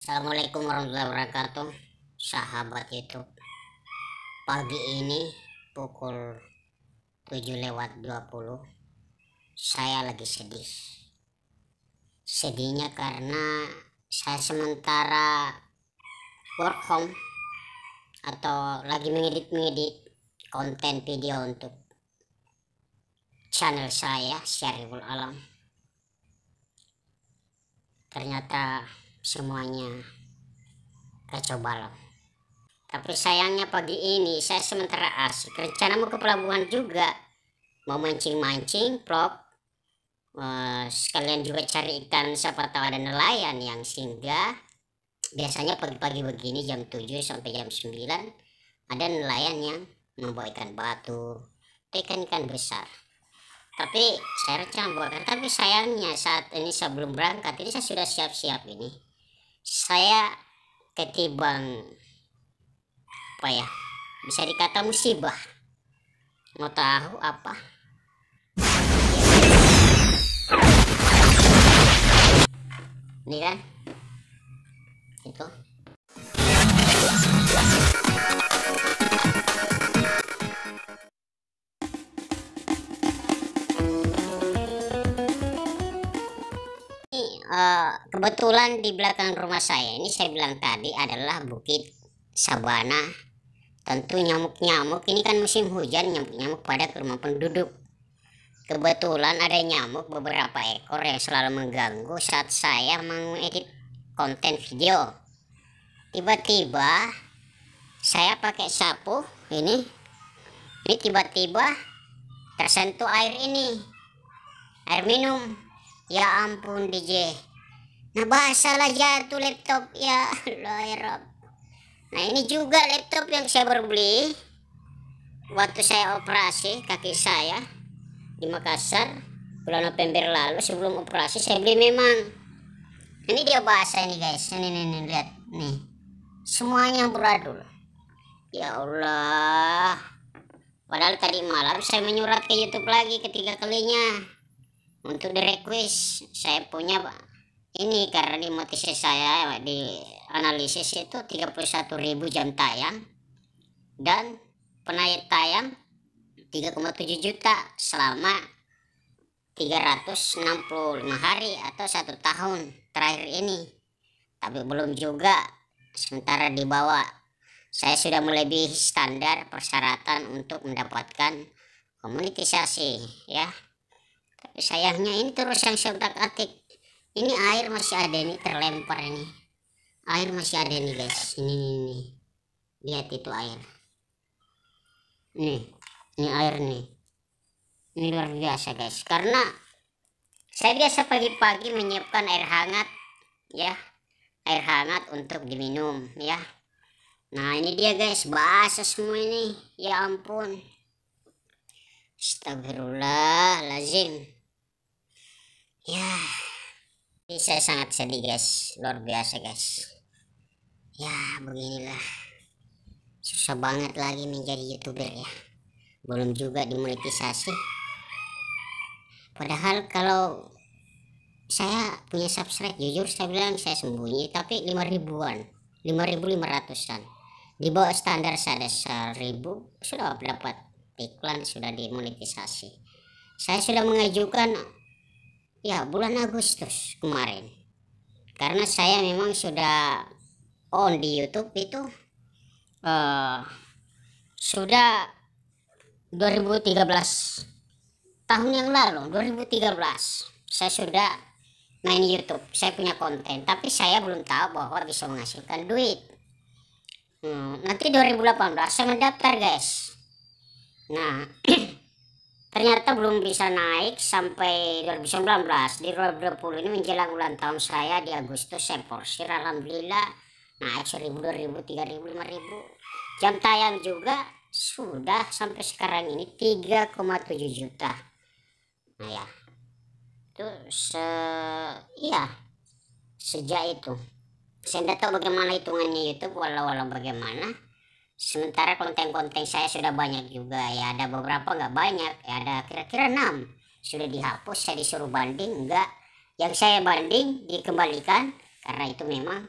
Assalamualaikum warahmatullahi wabarakatuh Sahabat youtube Pagi ini pukul 7 lewat 20 Saya lagi sedih Sedihnya karena saya sementara work home Atau lagi mengedit-mengedit konten video untuk channel saya Syariful Alam Ternyata semuanya kita coba tapi sayangnya pagi ini saya sementara asik rencana mau ke pelabuhan juga mau mancing-mancing prop eh, sekalian juga cari ikan siapa tahu ada nelayan yang singgah biasanya pagi-pagi begini jam 7 sampai jam 9 ada nelayan yang membawa ikan batu ikan-ikan besar tapi saya rencana buatkan tapi sayangnya saat ini sebelum berangkat ini saya sudah siap-siap ini saya ketiban apa ya bisa dikata musibah mau tahu apa ini kan itu kebetulan di belakang rumah saya ini saya bilang tadi adalah bukit sabana tentu nyamuk-nyamuk ini kan musim hujan nyamuk-nyamuk pada ke rumah penduduk kebetulan ada nyamuk beberapa ekor yang selalu mengganggu saat saya mengedit konten video tiba-tiba saya pakai sapu ini ini tiba-tiba tersentuh air ini air minum ya ampun DJ Nabasa lah jatuh laptop ya Allah ya Rob. Nah ini juga laptop yang saya baru beli waktu saya operasi kaki saya di Makassar bulan November lalu sebelum operasi saya beli memang ini dia bahasa ini guys ini nih, nih lihat nih semuanya beradul ya Allah padahal tadi malam saya menyurat ke YouTube lagi ketiga kalinya untuk di request saya punya ini karena di motivasi saya di analisis itu 31.000 jam tayang dan penayat tayang 3,7 juta selama 365 hari atau satu tahun terakhir ini tapi belum juga sementara di bawah saya sudah melebihi standar persyaratan untuk mendapatkan komunitisasi ya tapi sayangnya ini terus yang sebentar atik ini air masih ada nih terlempar ini air masih ada nih guys ini nih, nih. lihat itu air nih ini air nih ini luar biasa guys karena saya biasa pagi-pagi menyiapkan air hangat ya air hangat untuk diminum ya nah ini dia guys basah semua ini ya ampun Astagfirullahalazim ya ini saya sangat sedih guys, luar biasa guys. Ya beginilah, susah banget lagi menjadi youtuber ya. Belum juga dimonetisasi. Padahal kalau saya punya subscribe, jujur saya bilang saya sembunyi, tapi 5 ribuan, 5.500an. Di bawah standar saya ada 1000, sudah dapat iklan, sudah dimonetisasi. Saya sudah mengajukan ya bulan Agustus kemarin karena saya memang sudah on di YouTube itu uh, sudah 2013 tahun yang lalu 2013 saya sudah main YouTube saya punya konten tapi saya belum tahu bahwa bisa menghasilkan duit hmm, nanti 2018 saya mendaftar guys nah ternyata belum bisa naik sampai 2019 di 2020 ini menjelang ulang tahun saya di Agustus saya porsir Alhamdulillah naik 1000 2000 3000 5000 jam tayang juga sudah sampai sekarang ini 3,7 juta nah ya itu se iya sejak itu saya tidak tahu bagaimana hitungannya YouTube walau walau bagaimana Sementara konten-konten saya sudah banyak juga ya ada beberapa nggak banyak ya ada kira-kira 6 sudah dihapus saya disuruh banding enggak yang saya banding dikembalikan karena itu memang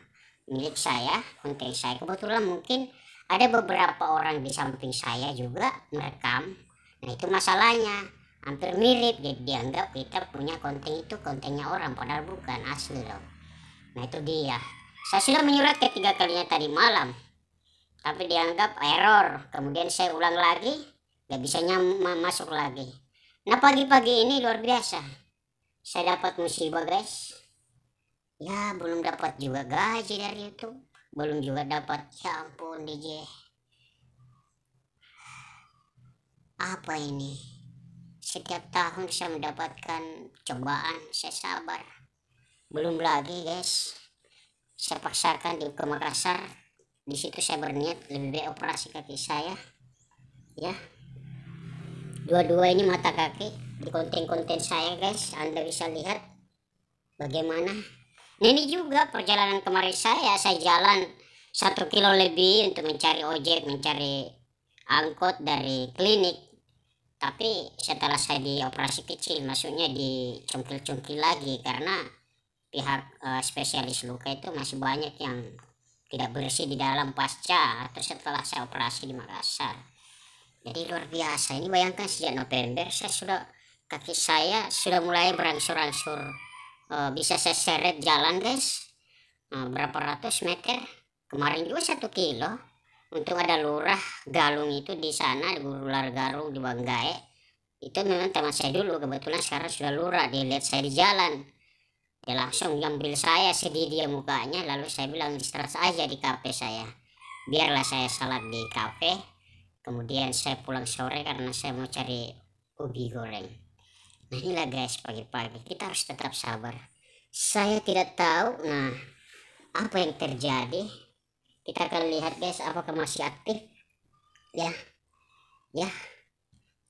milik saya konten saya kebetulan mungkin ada beberapa orang di samping saya juga merekam nah itu masalahnya hampir mirip jadi dianggap kita punya konten itu kontennya orang padahal bukan asli loh nah itu dia saya sudah menyurat ketiga kalinya tadi malam tapi dianggap error kemudian saya ulang lagi nggak bisanya masuk lagi nah pagi-pagi ini luar biasa saya dapat musibah guys ya belum dapat juga gaji dari itu, belum juga dapat ya DJ apa ini setiap tahun saya mendapatkan cobaan saya sabar belum lagi guys saya paksakan di ke Makassar di situ saya berniat lebih baik operasi kaki saya ya dua-dua ini mata kaki di konten-konten saya guys anda bisa lihat bagaimana nah, ini juga perjalanan kemarin saya saya jalan satu kilo lebih untuk mencari ojek mencari angkot dari klinik tapi setelah saya dioperasi kecil maksudnya dicungkil-cungkil lagi karena pihak uh, spesialis luka itu masih banyak yang tidak bersih di dalam pasca atau setelah saya operasi di Makassar jadi luar biasa ini bayangkan sejak November saya sudah kaki saya sudah mulai berangsur-angsur e, bisa saya seret jalan guys e, berapa ratus meter kemarin juga satu kilo untuk ada lurah galung itu di sana di lurah galung di Banggae itu memang teman saya dulu kebetulan sekarang sudah lurah dilihat saya di jalan dia ya, langsung ngambil saya sedih dia mukanya lalu saya bilang istirahat aja di kafe saya biarlah saya salat di kafe kemudian saya pulang sore karena saya mau cari ubi goreng nah inilah guys pagi-pagi kita harus tetap sabar saya tidak tahu nah apa yang terjadi kita akan lihat guys apakah masih aktif ya ya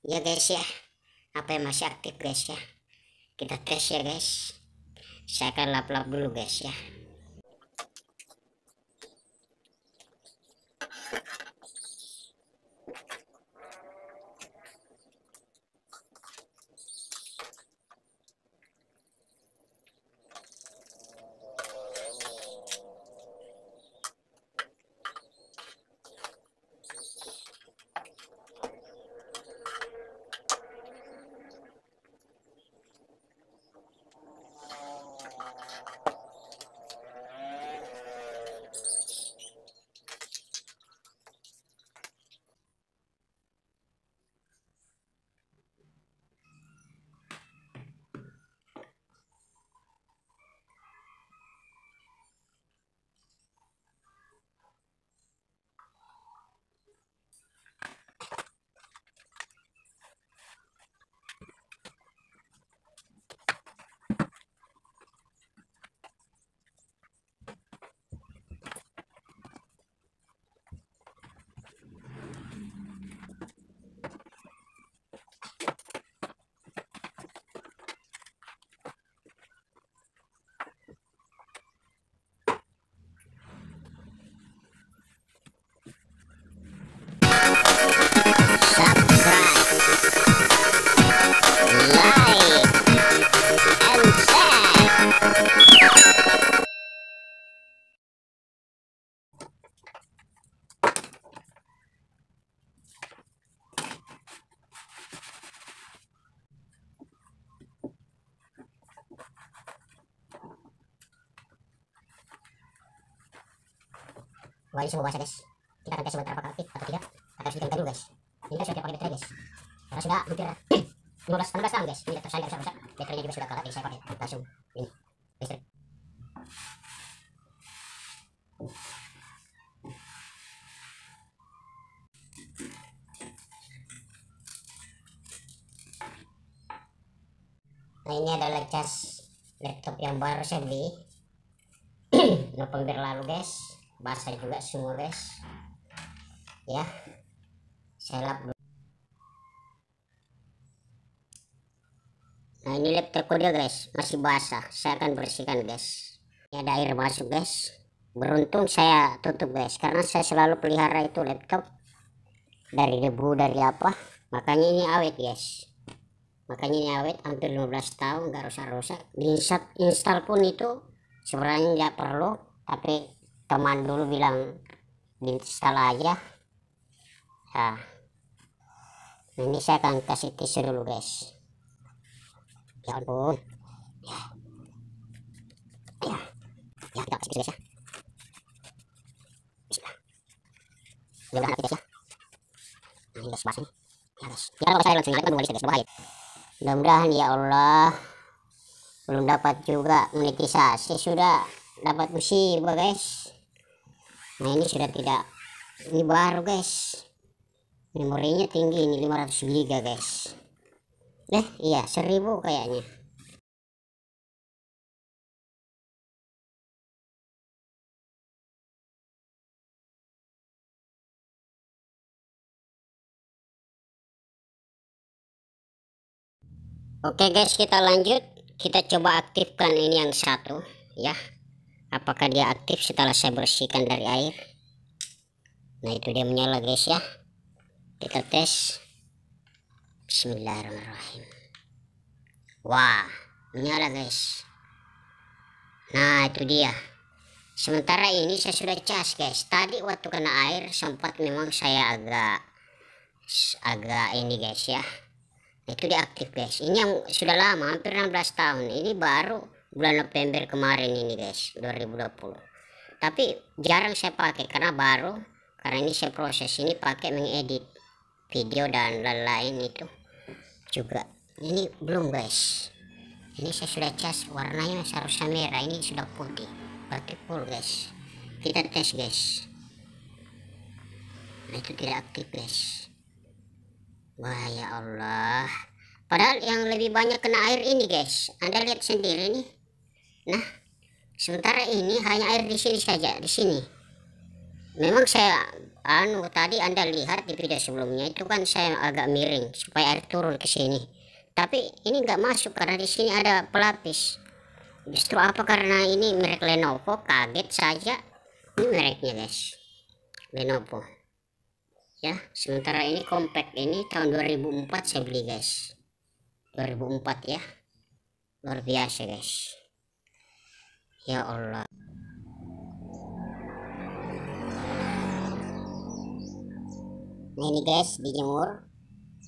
ya guys ya apa yang masih aktif guys ya kita tes ya guys saya akan lap-lap dulu guys ya tunggu puasa guys kita akan tes sebentar apakah fit atau tidak kita harus kita dulu guys ini kan sudah pakai baterai guys karena sudah hampir 15 16 tahun guys ini laptop saya nggak bisa rusak baterainya juga sudah kalah jadi saya pakai langsung ini listrik Nah ini adalah cas laptop yang baru saya beli 8 lalu guys basah juga guys, ya saya lap dulu nah ini laptopku dia guys masih basah saya akan bersihkan guys ini ada air masuk guys beruntung saya tutup guys karena saya selalu pelihara itu laptop dari debu dari apa makanya ini awet guys makanya ini awet hampir 15 tahun gak rusak-rusak di install, pun itu sebenarnya nggak perlu tapi teman dulu bilang salah aja nah ini saya akan kasih teaser dulu guys ya ampun ya ya, ya kita kasih guys ya Bismillah ya udah guys ya nah, ini guys ya guys ya kalau saya langsung kan bisa guys mudah-mudahan ya Allah belum dapat juga monetisasi sudah dapat musibah guys nah ini sudah tidak ini baru guys memorinya tinggi ini 500 giga guys eh iya 1000 kayaknya Oke guys kita lanjut kita coba aktifkan ini yang satu ya apakah dia aktif setelah saya bersihkan dari air nah itu dia menyala guys ya kita tes bismillahirrahmanirrahim wah menyala guys nah itu dia sementara ini saya sudah cas guys tadi waktu kena air sempat memang saya agak agak ini guys ya itu dia aktif guys ini yang sudah lama hampir 16 tahun ini baru bulan November kemarin ini guys 2020 tapi jarang saya pakai karena baru karena ini saya proses ini pakai mengedit video dan lain-lain itu juga ini belum guys ini saya sudah cas warnanya seharusnya merah ini sudah putih berarti full guys kita tes guys nah, itu tidak aktif guys wah ya Allah padahal yang lebih banyak kena air ini guys anda lihat sendiri nih Nah, sementara ini hanya air di sini saja, di sini. Memang saya anu tadi Anda lihat di video sebelumnya itu kan saya agak miring supaya air turun ke sini. Tapi ini nggak masuk karena di sini ada pelapis. Justru apa karena ini merek Lenovo kaget saja ini mereknya guys Lenovo ya sementara ini compact ini tahun 2004 saya beli guys 2004 ya luar biasa guys Ya Allah. Nah ini guys dijemur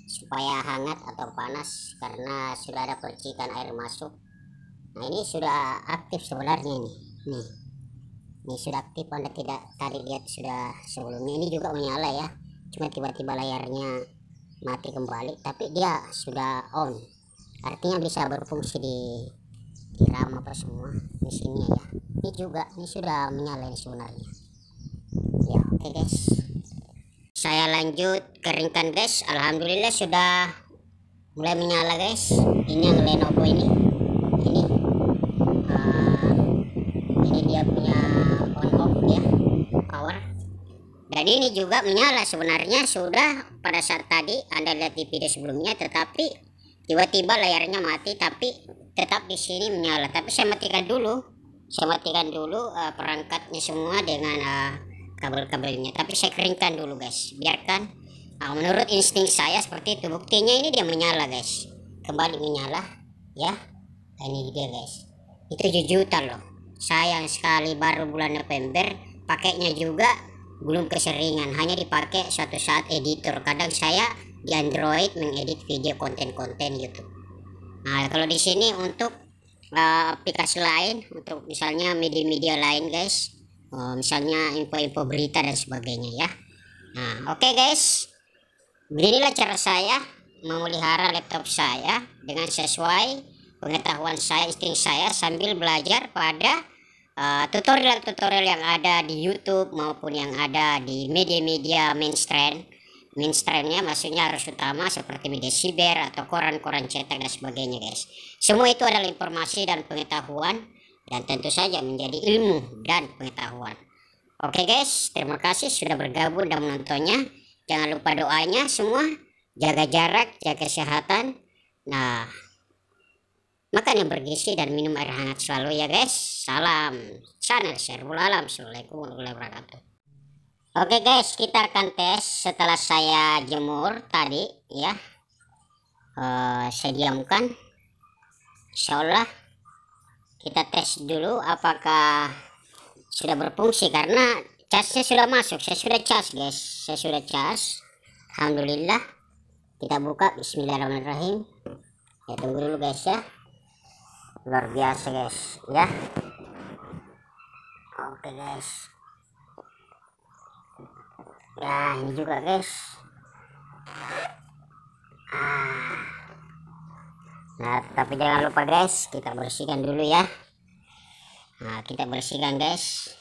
supaya hangat atau panas karena sudah ada percikan air masuk. Nah ini sudah aktif sebenarnya nih. Nih. Ini sudah aktif Anda tidak tadi lihat sudah sebelumnya ini juga menyala ya. Cuma tiba-tiba layarnya mati kembali tapi dia sudah on. Artinya bisa berfungsi di kira apa semua di sini ya ini juga ini sudah menyala sebenarnya ya oke okay guys saya lanjut keringkan guys Alhamdulillah sudah mulai menyala guys ini yang Lenovo ini ini uh, ini dia punya on off ya power dan ini juga menyala sebenarnya sudah pada saat tadi anda lihat di video sebelumnya tetapi tiba-tiba layarnya mati tapi tetap di sini menyala tapi saya matikan dulu saya matikan dulu uh, perangkatnya semua dengan uh, kabel-kabelnya tapi saya keringkan dulu guys biarkan uh, menurut insting saya seperti itu buktinya ini dia menyala guys kembali menyala ya nah, ini dia guys itu juta loh sayang sekali baru bulan November pakainya juga belum keseringan hanya dipakai satu saat editor kadang saya di Android mengedit video konten-konten YouTube Nah, kalau di sini untuk uh, aplikasi lain, untuk misalnya media-media lain, guys, uh, misalnya info-info berita dan sebagainya ya. Nah, oke okay, guys, beginilah cara saya memelihara laptop saya dengan sesuai pengetahuan saya, insting saya sambil belajar pada eh, tutorial-tutorial uh, tutorial -tutorial yang ada di YouTube maupun yang ada di media-media mainstream mainstreamnya maksudnya harus utama seperti media siber atau koran-koran cetak dan sebagainya guys semua itu adalah informasi dan pengetahuan dan tentu saja menjadi ilmu dan pengetahuan oke guys terima kasih sudah bergabung dan menontonnya jangan lupa doanya semua jaga jarak jaga kesehatan nah makan yang bergizi dan minum air hangat selalu ya guys salam channel serbul alam assalamualaikum warahmatullahi wabarakatuh Oke guys, kita akan tes setelah saya jemur tadi ya. Uh, saya diamkan. Insyaallah kita tes dulu apakah sudah berfungsi karena casnya sudah masuk. Saya sudah cas guys, saya sudah cas. Alhamdulillah. Kita buka Bismillahirrahmanirrahim. Ya tunggu dulu guys ya. Luar biasa guys ya. Oke guys nah ini juga guys ah. nah tapi jangan lupa guys kita bersihkan dulu ya nah kita bersihkan guys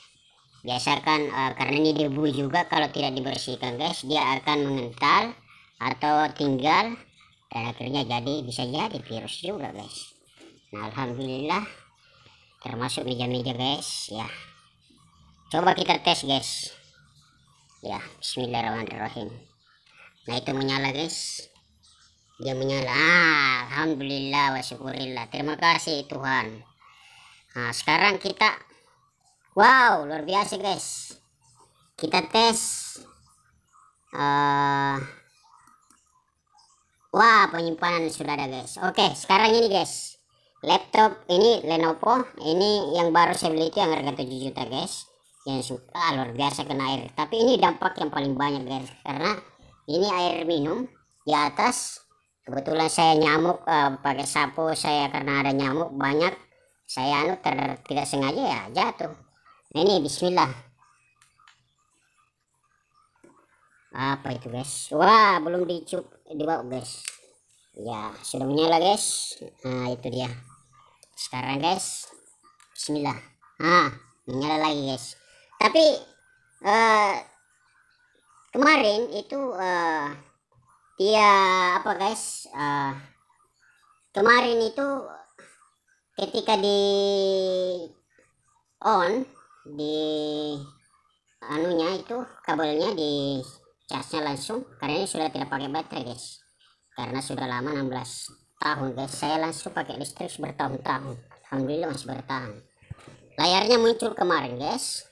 biasakan uh, karena ini debu juga kalau tidak dibersihkan guys dia akan mengental atau tinggal dan akhirnya jadi bisa jadi virus juga guys nah alhamdulillah termasuk meja-meja guys ya coba kita tes guys ya bismillahirrahmanirrahim nah itu menyala guys dia menyala ah, alhamdulillah wa syukurillah terima kasih Tuhan nah sekarang kita wow luar biasa guys kita tes uh, wah penyimpanan sudah ada guys oke sekarang ini guys laptop ini Lenovo ini yang baru saya beli itu yang harga 7 juta guys yang suka luar biasa kena air tapi ini dampak yang paling banyak guys karena ini air minum di atas kebetulan saya nyamuk uh, pakai sapu saya karena ada nyamuk banyak saya anu ter tidak sengaja ya jatuh nah, ini bismillah apa itu guys wah belum dicup dibawa guys ya sudah menyala guys nah itu dia sekarang guys bismillah ah menyala lagi guys tapi uh, kemarin itu uh, dia apa guys uh, kemarin itu ketika di on di anunya itu kabelnya di casnya langsung karena ini sudah tidak pakai baterai guys karena sudah lama 16 tahun guys saya langsung pakai listrik bertahun-tahun Alhamdulillah masih bertahan layarnya muncul kemarin guys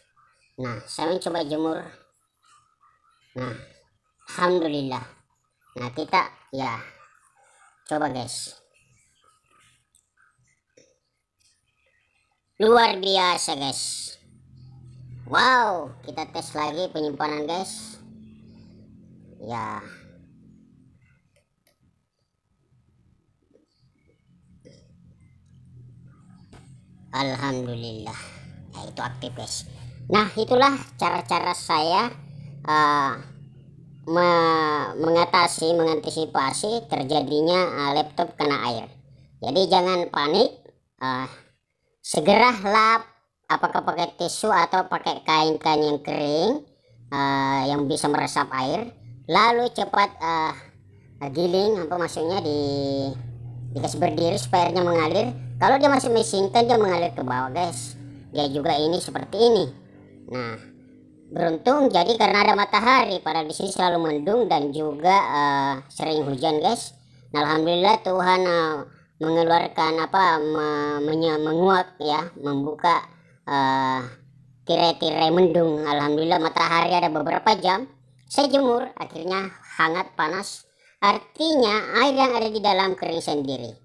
Nah, saya mencoba jemur. Nah, alhamdulillah. Nah, kita ya coba guys. Luar biasa guys. Wow, kita tes lagi penyimpanan guys. Ya. Alhamdulillah. Nah, itu aktif guys. Nah, itulah cara-cara saya uh, me mengatasi, mengantisipasi terjadinya uh, laptop kena air. Jadi jangan panik, uh, eh, segera lap apakah pakai tisu atau pakai kain-kain yang kering uh, yang bisa meresap air. Lalu cepat uh, giling apa maksudnya di dikasih berdiri supaya airnya mengalir. Kalau dia masih mesin, dia mengalir ke bawah, guys. Dia juga ini seperti ini. Nah, beruntung jadi karena ada matahari, pada di sini selalu mendung dan juga uh, sering hujan, guys. Nah, alhamdulillah Tuhan uh, mengeluarkan apa me, menye, menguak ya, membuka tirai eh, tirai-tirai mendung. Alhamdulillah matahari ada beberapa jam. Saya jemur, akhirnya hangat panas. Artinya air yang ada di dalam kering sendiri.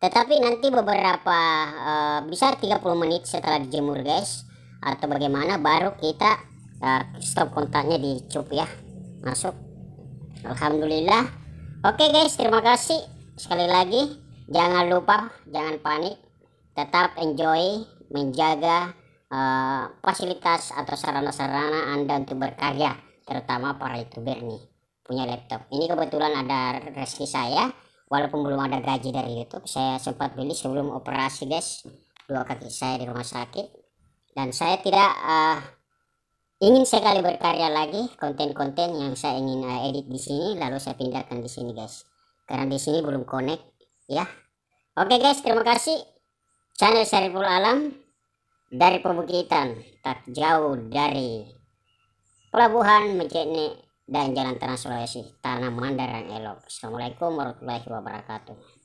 Tetapi nanti beberapa uh, bisa 30 menit setelah dijemur, guys atau bagaimana baru kita uh, stop kontaknya di cup ya masuk Alhamdulillah oke okay guys terima kasih sekali lagi jangan lupa jangan panik tetap enjoy menjaga uh, fasilitas atau sarana-sarana Anda untuk berkarya terutama para youtuber nih punya laptop ini kebetulan ada rezeki saya walaupun belum ada gaji dari YouTube saya sempat beli sebelum operasi guys dua kaki saya di rumah sakit dan saya tidak uh, ingin sekali berkarya lagi konten-konten yang saya ingin uh, edit di sini lalu saya pindahkan di sini guys karena di sini belum connect ya oke okay, guys terima kasih channel Sariful Alam dari pembukitan tak jauh dari pelabuhan Mejene dan Jalan Trans Sulawesi Tanah mandarang Elok Assalamualaikum warahmatullahi wabarakatuh